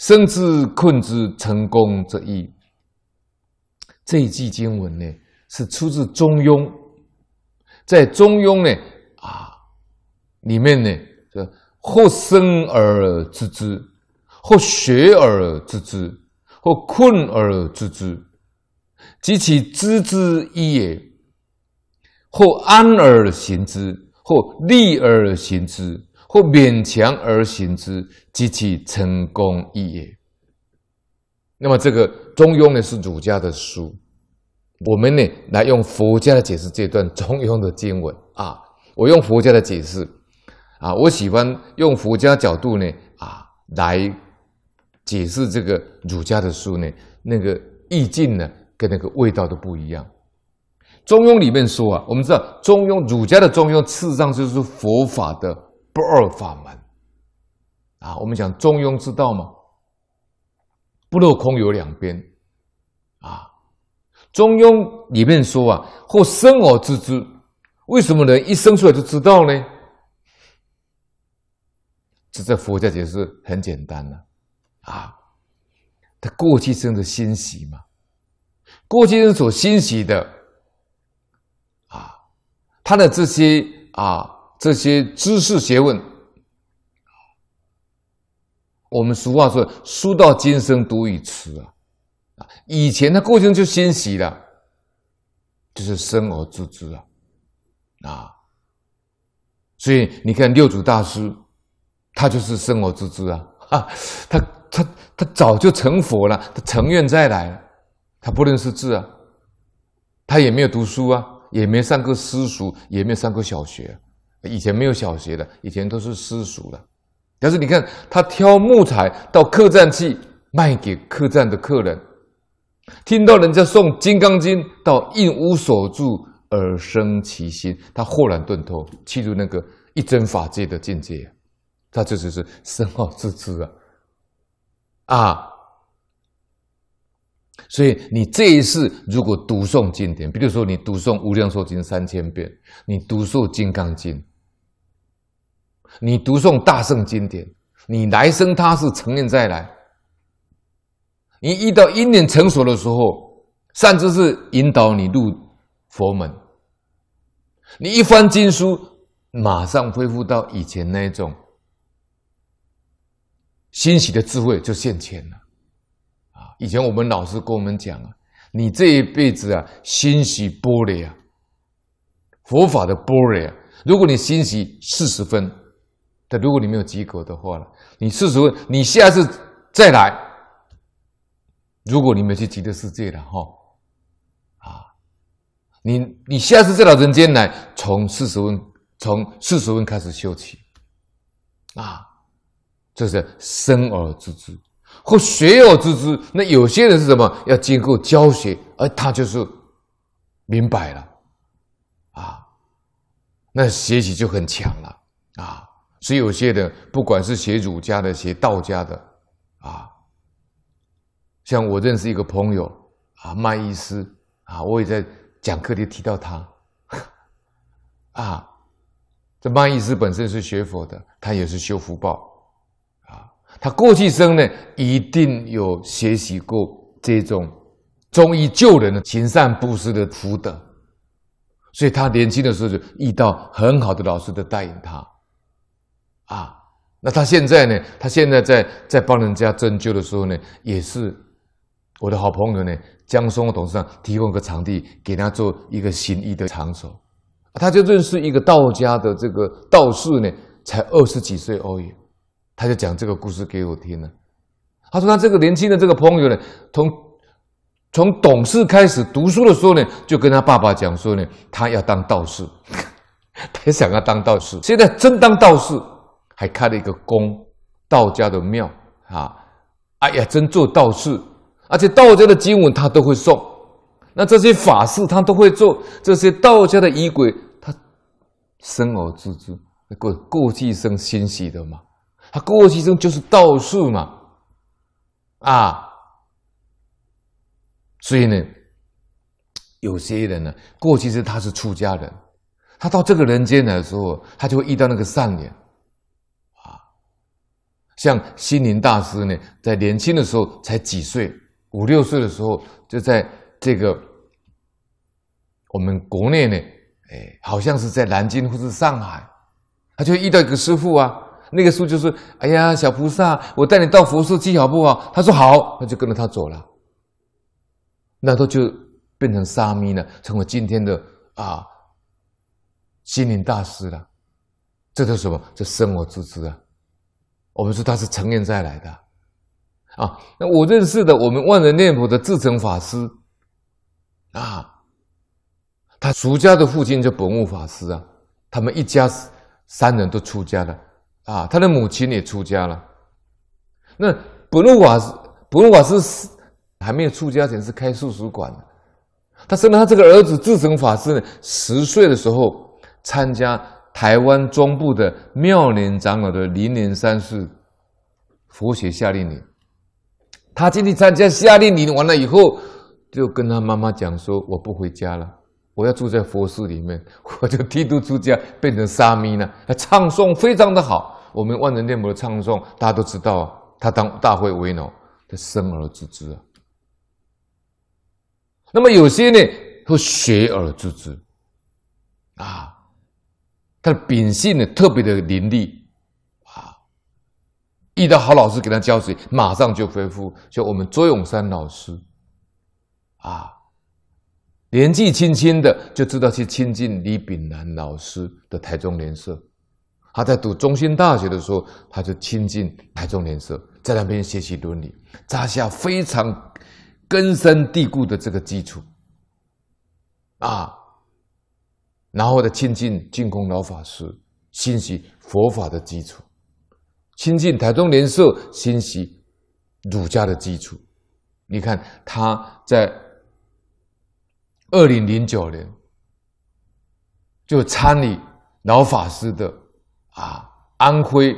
生之困之，成功之意。这一句经文呢，是出自《中庸》。在《中庸》呢，啊，里面呢，这或生而知之，或学而知之，或困而知之，及其知之一也；或安而行之，或利而行之。或勉强而行之，及其成功一也。那么，这个《中庸》呢是儒家的书，我们呢来用佛家的解释这段《中庸》的经文啊。我用佛家的解释啊，我喜欢用佛家角度呢啊来解释这个儒家的书呢，那个意境呢跟那个味道都不一样。《中庸》里面说啊，我们知道《中庸》儒家的《中庸》事实上就是佛法的。不二法门啊！我们讲中庸之道嘛，不落空有两边啊。中庸里面说啊，或生而知之。为什么人一生出来就知道呢？这在佛教解释很简单了啊。他过去生的欣喜嘛，过去生所欣喜的啊，他的这些啊。这些知识学问，我们俗话说“书到今生读已迟”啊，啊，以前的过程就欣喜了，就是生而知之啊，啊，所以你看六祖大师，他就是生而知之啊，他他他早就成佛了，他成愿再来，他不认识字啊，他也没有读书啊，也没上过私塾，也没上过小学。以前没有小学的，以前都是私塾的。但是你看，他挑木材到客栈去卖给客栈的客人，听到人家送《金刚经》，到应无所住而生其心，他豁然顿脱，进入那个一真法界的境界。他这就是深奥之资啊！啊！所以你这一世如果读诵经典，比如说你读诵《无量寿经》三千遍，你读诵《金刚经》。你读诵大圣经典，你来生他是成念再来。你遇到因缘成熟的时候，善知识引导你入佛门。你一翻经书，马上恢复到以前那种欣喜的智慧，就现前了。啊，以前我们老师跟我们讲啊，你这一辈子啊，欣喜波璃啊，佛法的波璃啊，如果你欣喜四十分。但如果你没有及格的话了，你四十问，你下次再来。如果你没去极乐世界的哈，啊，你你下次再到人间来，从四十问，从四十问开始修起，啊，这是生而知之或学而知之。那有些人是什么？要经过教学，而他就是明白了，啊，那学习就很强了，啊。所以，有些的，不管是写儒家的，写道家的，啊，像我认识一个朋友啊，曼医师啊，我也在讲课里提到他，啊，这曼医师本身是学佛的，他也是修福报啊，他过去生呢一定有学习过这种中医救人的行善布施的福德，所以他年轻的时候就遇到很好的老师的带领他。啊，那他现在呢？他现在在在帮人家针灸的时候呢，也是我的好朋友呢，江松董事长提供个场地给他做一个行医的场所。他就认识一个道家的这个道士呢，才二十几岁而已，他就讲这个故事给我听了。他说他这个年轻的这个朋友呢，从从懂事开始读书的时候呢，就跟他爸爸讲说呢，他要当道士，他想要当道士，现在真当道士。还开了一个宫，道家的庙啊！哎呀，真做道士，而且道家的经文他都会诵，那这些法事他都会做，这些道家的仪轨他生而知之。过过去生欣喜的嘛，他过去生就是道士嘛，啊！所以呢，有些人呢，过去生他是出家人，他到这个人间来的时候，他就会遇到那个善良，像心灵大师呢，在年轻的时候才几岁，五六岁的时候，就在这个我们国内呢，哎，好像是在南京或是上海，他就遇到一个师傅啊，那个师傅就是，哎呀，小菩萨，我带你到佛寺去好不好？他说好，他就跟着他走了，那他就变成沙弥了，成为今天的啊心灵大师了。这叫什么？这生我之资啊！我们说他是成年再来的，啊，那我认识的，我们万人念佛的智成法师，啊，他俗家的父亲叫本悟法师啊，他们一家三人都出家了，啊，他的母亲也出家了，那本悟法师，本悟法师还没有出家前是开素食馆的，他生了他这个儿子智成法师呢，十岁的时候参加。台湾中部的妙莲长老的零零三世，佛学夏令营，他今天参加夏令营完了以后，就跟他妈妈讲说：“我不回家了，我要住在佛寺里面，我就剃度出家，变成沙弥了。”他唱诵非常的好，我们万人念佛的唱诵，大家都知道，他当大会为脑，他生而知之啊。那么有些呢，会学而知之，啊。他的秉性呢，特别的伶俐，啊，遇到好老师给他浇水，马上就恢复。就我们周永山老师，啊，年纪轻轻的就知道去亲近李炳南老师的台中联社，他在读中心大学的时候，他就亲近台中联社，在那边学习伦理，扎下非常根深蒂固的这个基础，啊。然后呢，亲近进攻老法师，心系佛法的基础；亲近台中莲社，心系儒家的基础。你看，他在二零零九年就参与老法师的啊安徽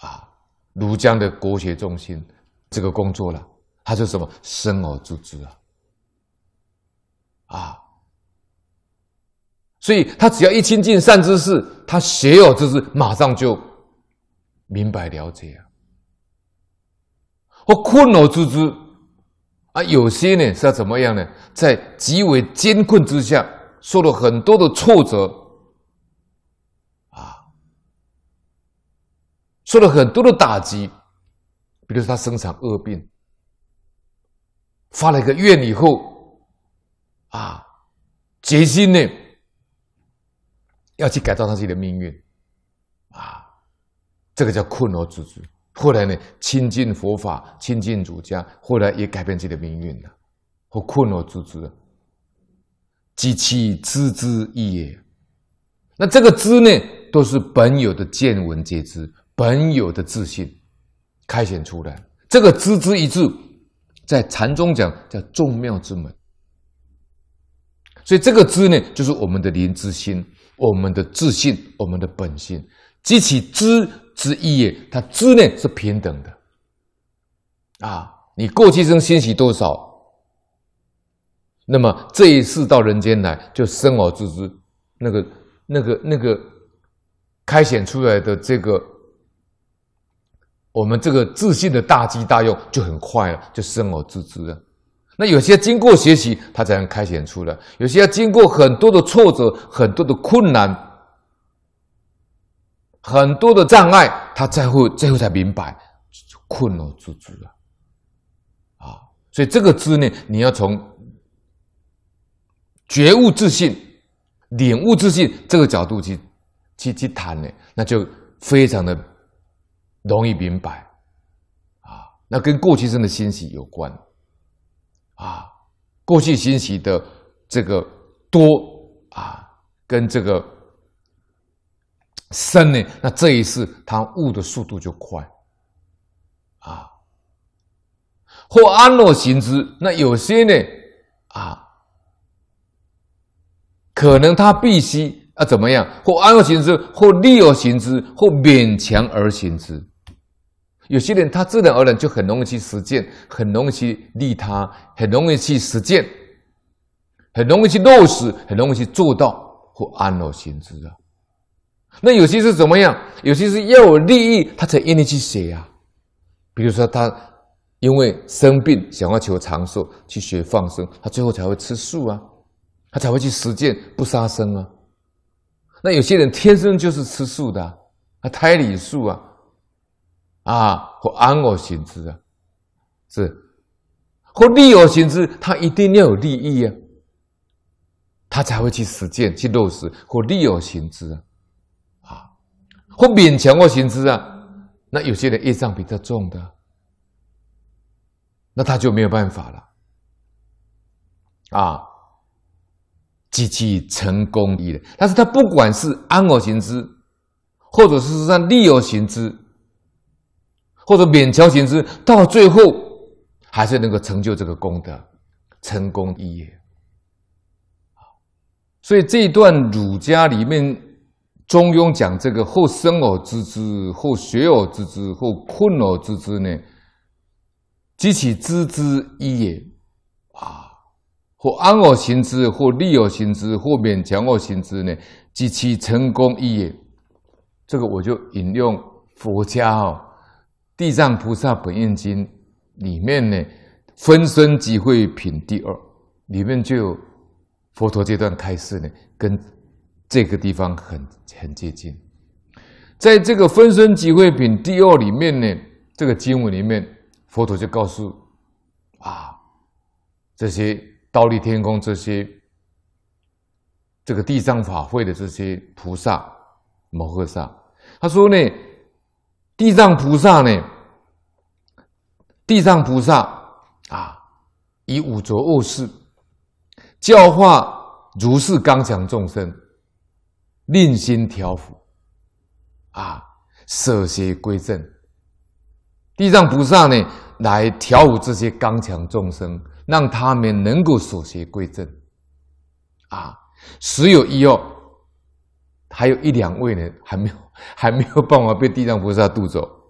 啊庐江的国学中心这个工作了。他说什么？生而知之啊！啊！所以他只要一亲近善知识，他邪有知之马上就明白了解啊。或困扰之之啊，有些呢是要怎么样呢？在极为艰困之下，受了很多的挫折啊，受了很多的打击，比如说他生场恶病，发了一个愿以后啊，决心呢？要去改造他自己的命运，啊，这个叫困而知之。后来呢，亲近佛法，亲近儒家，后来也改变自己的命运了，或困而知之，及其知之意也。那这个知呢，都是本有的，见闻皆知，本有的自信开显出来。这个知之一字，在禅宗讲叫众妙之门。所以这个知呢，就是我们的灵之心。我们的自信，我们的本性，及其知之意也，它之内是平等的。啊，你过去生欣喜多少，那么这一世到人间来，就生而知那个、那个、那个开显出来的这个，我们这个自信的大机大用，就很快了，就生而知了。那有些经过学习，他才能开显出来；有些要经过很多的挫折、很多的困难、很多的障碍，他才会最后才明白“困”了之知了。啊，所以这个“知”呢，你要从觉悟自信、领悟自信这个角度去去去谈呢，那就非常的容易明白啊。那跟过去生的欣喜有关。啊，过去信息的这个多啊，跟这个深呢，那这一次他悟的速度就快啊。或安乐行之，那有些呢啊，可能他必须啊怎么样？或安乐行之，或力而行之，或勉强而行之。有些人他自然而然就很容易去实践，很容易去利他，很容易去实践，很容易去落实，很容易去做到或安乐行之啊。那有些是怎么样？有些是要有利益他才愿意去写呀。比如说他因为生病想要求长寿，去学放生，他最后才会吃素啊，他才会去实践不杀生啊。那有些人天生就是吃素的，他胎里素啊。啊，或安我行之啊，是，或利我行之，他一定要有利益啊，他才会去实践、去落实。或利我行之啊，啊，或勉强或行之啊，那有些人业障比较重的，那他就没有办法了。啊，积极成功的但是他不管是安我行之，或者是让利我行之。或者勉强行之，到最后还是能够成就这个功德、成功一业。所以这段儒家里面《中庸》讲这个“后生而知之，后学而知之，后困而知之”呢，及其知之一也。啊，或安而行之，或利而行之，或勉强而行之呢，及其成功一也。这个我就引用佛家哦。地藏菩萨本愿经里面呢，《分身集会品》第二里面就佛陀这段开示呢，跟这个地方很很接近。在这个《分身集会品》第二里面呢，这个经文里面，佛陀就告诉啊，这些倒立天宫这些这个地藏法会的这些菩萨摩诃萨，他说呢，地藏菩萨呢。地藏菩萨啊，以五浊恶世教化如是刚强众生，令心调伏啊，舍邪归正。地藏菩萨呢，来调伏这些刚强众生，让他们能够舍邪归正啊。十有一二，还有一两位呢，还没有还没有办法被地藏菩萨渡走。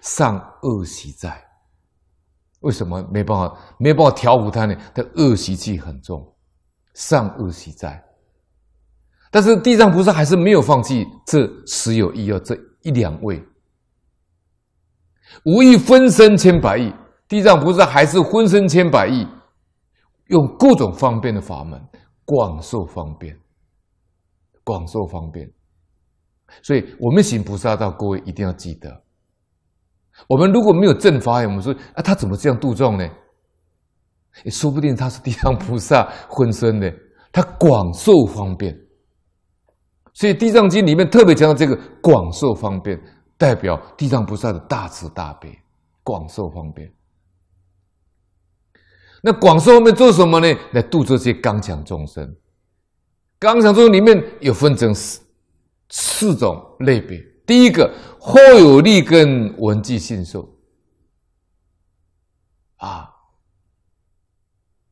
善恶习在，为什么没办法？没办法调伏他呢？他恶习气很重，善恶习在。但是地藏菩萨还是没有放弃这十有一二这一两位，无一分身千百亿，地藏菩萨还是分身千百亿，用各种方便的法门，广受方便，广受方便。所以，我们行菩萨道，各位一定要记得。我们如果没有正法，我们说啊，他怎么这样度众呢？也说不定他是地藏菩萨分 身的，他广受方便。所以《地藏经》里面特别强调这个广受方便，代表地藏菩萨的大慈大悲，广受方便。那广受后面做什么呢？来度这些刚强众生。刚强众生里面有分成四四种类别。第一个，或有力跟文字信受，啊，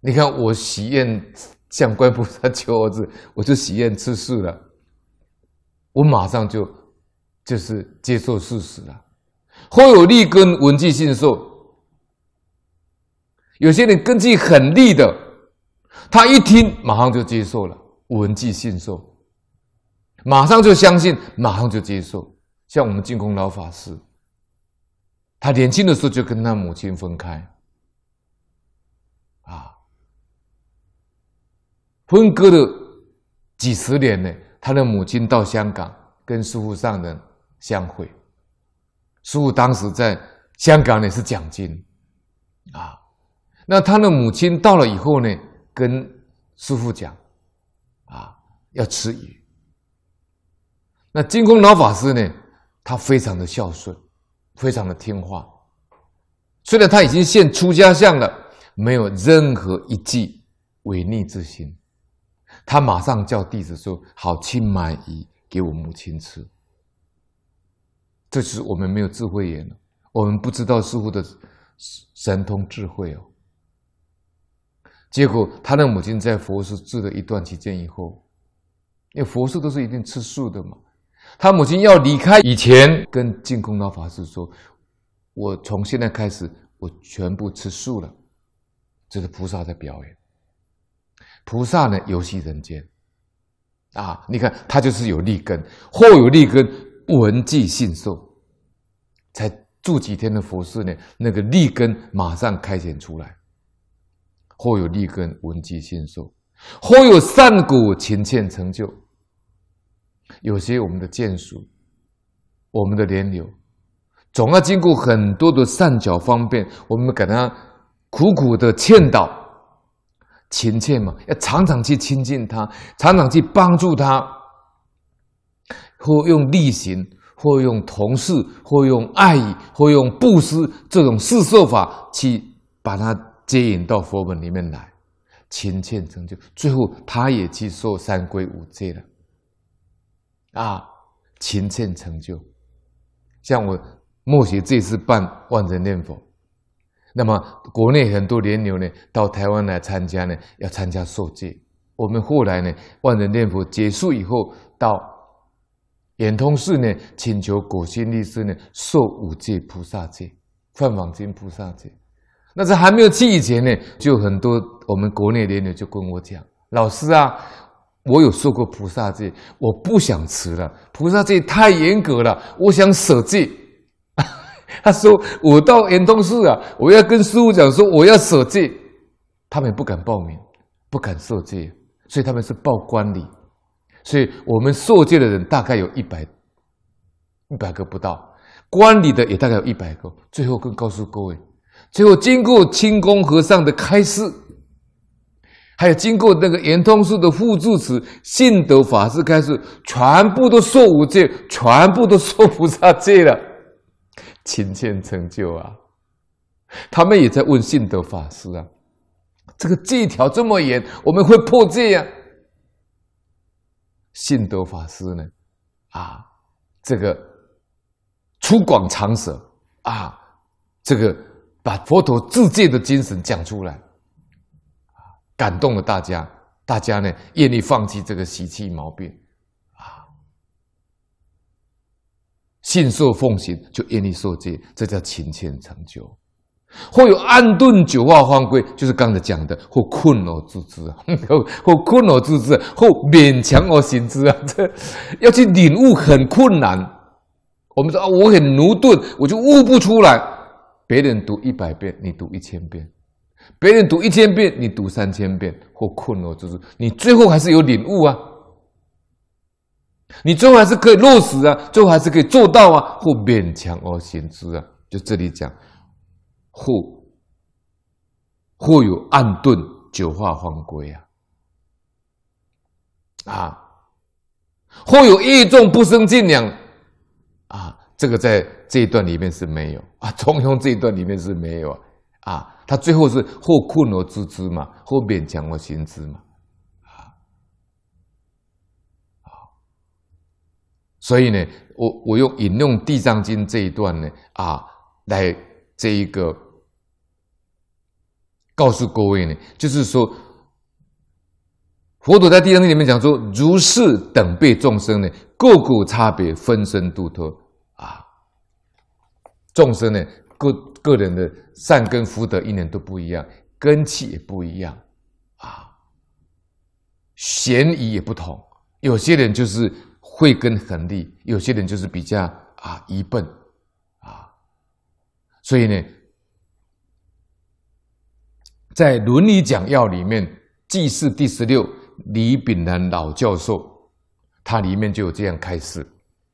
你看我喜宴向观菩萨求儿子，我就喜宴吃素了，我马上就就是接受事实了。或有力跟文字信受，有些人根据很利的，他一听马上就接受了，文字信受，马上就相信，马上就接受。像我们金空老法师，他年轻的时候就跟他母亲分开，啊，分割了几十年呢。他的母亲到香港跟师傅上人相会，师傅当时在香港呢是讲经，啊，那他的母亲到了以后呢，跟师傅讲，啊，要吃鱼。那金空老法师呢？他非常的孝顺，非常的听话。虽然他已经现出家相了，没有任何一计违逆之心。他马上叫弟子说：“好，亲满仪给我母亲吃。”这就是我们没有智慧眼了，我们不知道师傅的神通智慧哦。结果，他的母亲在佛寺住了一段期间以后，因为佛寺都是一定吃素的嘛。他母亲要离开以前，跟净空老法师说：“我从现在开始，我全部吃素了。”这是菩萨在表演。菩萨呢，游戏人间。啊，你看他就是有立根，或有立根闻记信受，才住几天的佛寺呢，那个立根马上开显出来。或有立根闻记信受，或有善果勤欠成就。有些我们的眷属，我们的连友，总要经过很多的善巧方便，我们给他苦苦的劝导，勤劝嘛，要常常去亲近他，常常去帮助他，或用力行，或用同事，或用爱意，或用布施这种四摄法，去把他接引到佛门里面来，勤切成就，最后他也去受三归五戒了。啊，勤趁成就，像我默写这次办万人念佛，那么国内很多莲友呢，到台湾来参加呢，要参加受戒。我们后来呢，万人念佛结束以后，到圆通寺呢，请求果心律师呢受五戒菩萨戒、梵往经菩萨戒。那在还没有去以前呢，就很多我们国内莲友就跟我讲：“老师啊。”我有受过菩萨戒，我不想持了，菩萨戒太严格了，我想舍戒。他说：“我到圆通寺啊，我要跟师傅讲说我要舍戒。”他们不敢报名，不敢受戒，所以他们是报官礼。所以我们受戒的人大概有一百一百个不到，观礼的也大概有一百个。最后跟告诉各位，最后经过清宫和尚的开示。还有经过那个圆通寺的护住持信德法师开始，全部都受无戒，全部都受菩萨戒了，勤俭成就啊！他们也在问信德法师啊，这个戒条这么严，我们会破戒啊？信德法师呢，啊，这个粗犷长舌啊，这个把佛陀自戒的精神讲出来。感动了大家，大家呢愿意放弃这个习气毛病，啊，信受奉行就愿意受戒，这叫勤俭成就。或有安顿九化方归，就是刚才讲的；或困而自知啊，或困而自知，或勉强而行之啊，这 要去领悟很困难。我们说啊，我很驽钝，我就悟不出来。别人读一百遍，你读一千遍。别人读一千遍，你读三千遍，或困哦，就是你最后还是有领悟啊，你最后还是可以落实啊，最后还是可以做到啊，或勉强而行之啊。就这里讲，或或有暗顿九化方归啊，啊，或有业重不生净量啊，这个在这一段里面是没有啊，中庸这一段里面是没有啊，啊。他最后是或困而自知嘛，或勉强而行之嘛，啊，啊，所以呢，我我用引用《地藏经》这一段呢，啊，来这一个告诉各位呢，就是说，佛陀在《地藏经》里面讲说，如是等辈众生呢，各个差别，分身度脱啊，众生呢。个个人的善根福德一缘都不一样，根气也不一样，啊，嫌疑也不同。有些人就是慧根很利，有些人就是比较啊愚笨，啊，所以呢，在《伦理讲要》里面，记事第十六，李炳南老教授，他里面就有这样开始。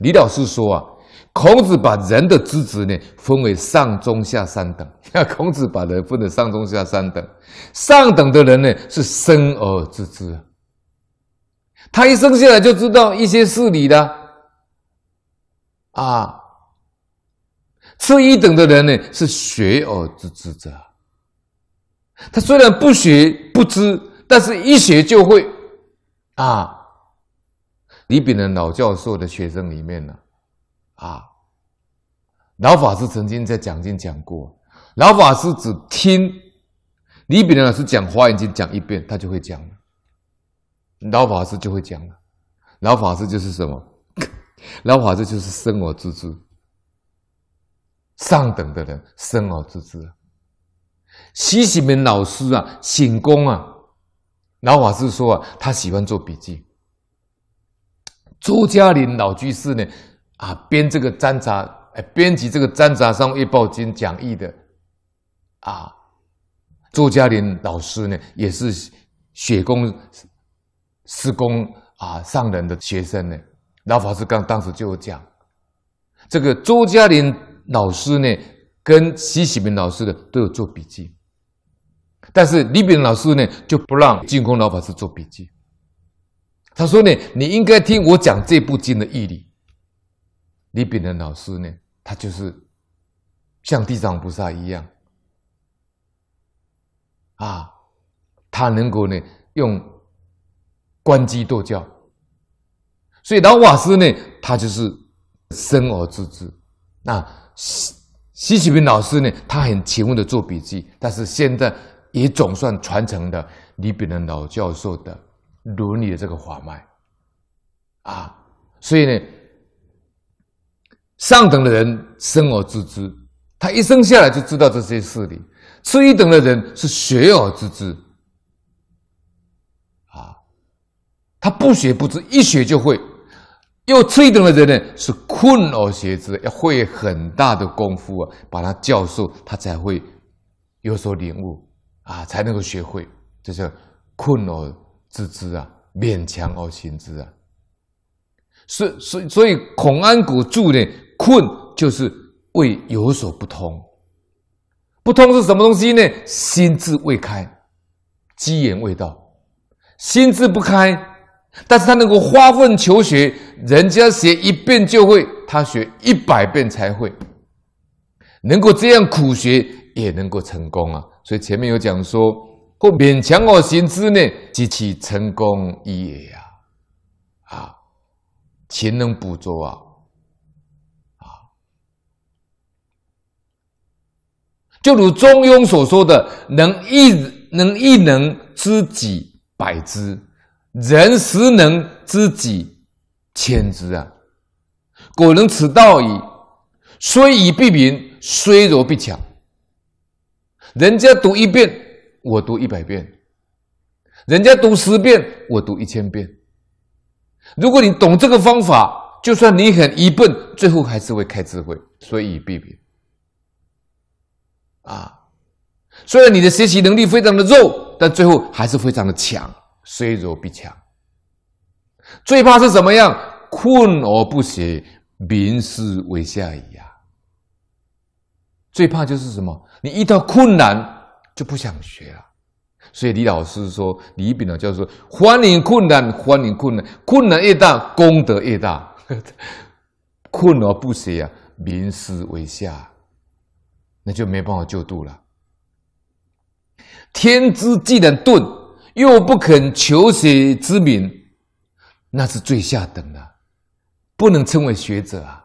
李老师说啊。孔子把人的知质呢分为上中下三等。孔子把人分的上中下三等，上等的人呢是生而知之，他一生下来就知道一些事理的。啊，次一等的人呢是学而知之者，他虽然不学不知，但是一学就会。啊，李炳仁老教授的学生里面呢。啊，老法师曾经在讲经讲过，老法师只听李炳南老师讲《华严经》讲一遍，他就会讲了。老法师就会讲了，老法师就是什么？老法师就是生我之上等的人，生我之师。徐喜明老师啊，醒功啊，老法师说啊，他喜欢做笔记。朱家林老居士呢？啊，编这个章札，哎，编辑这个章札上月报经讲义的，啊，周嘉林老师呢，也是雪工施工啊上人的学生呢。老法师刚当时就有讲，这个周嘉林老师呢，跟习喜明老师的都有做笔记，但是李炳老师呢，就不让净空老法师做笔记。他说呢，你应该听我讲这部经的义理。李炳仁老师呢，他就是像地藏菩萨一样，啊，他能够呢用观机度教，所以老法师呢，他就是生而知之。那习习近平老师呢，他很勤奋的做笔记，但是现在也总算传承了李炳仁老教授的伦理的这个法脉，啊，所以呢。上等的人生而知之，他一生下来就知道这些事理；次一等的人是学而知之，啊，他不学不知，一学就会；又次一等的人呢是困而学之，要费很大的功夫啊，把他教授他才会有所领悟，啊，才能够学会，这叫困而知之啊，勉强而行之啊。所所所以，孔安国注呢。困就是胃有所不通，不通是什么东西呢？心智未开，机缘未到。心智不开，但是他能够发奋求学，人家学一遍就会，他学一百遍才会。能够这样苦学，也能够成功啊！所以前面有讲说，或勉强而行之呢，及其成功也呀！啊，勤能补拙啊！就如《中庸》所说的：“能一能一能知己百知，人十能知己千知啊！果能此道矣，虽以必明，虽柔必强。人家读一遍，我读一百遍；人家读十遍，我读一千遍。如果你懂这个方法，就算你很愚笨，最后还是会开智慧，以以必明。”啊，虽然你的学习能力非常的弱，但最后还是非常的强，虽弱必强。最怕是什么样？困而不学，民师为下矣呀。最怕就是什么？你遇到困难就不想学了。所以李老师说，李炳老授说，欢迎困难，欢迎困难，困难越大，功德越大。困而不学呀，民师为下。那就没办法救度了。天资既然钝，又不肯求学之名，那是最下等的，不能称为学者啊。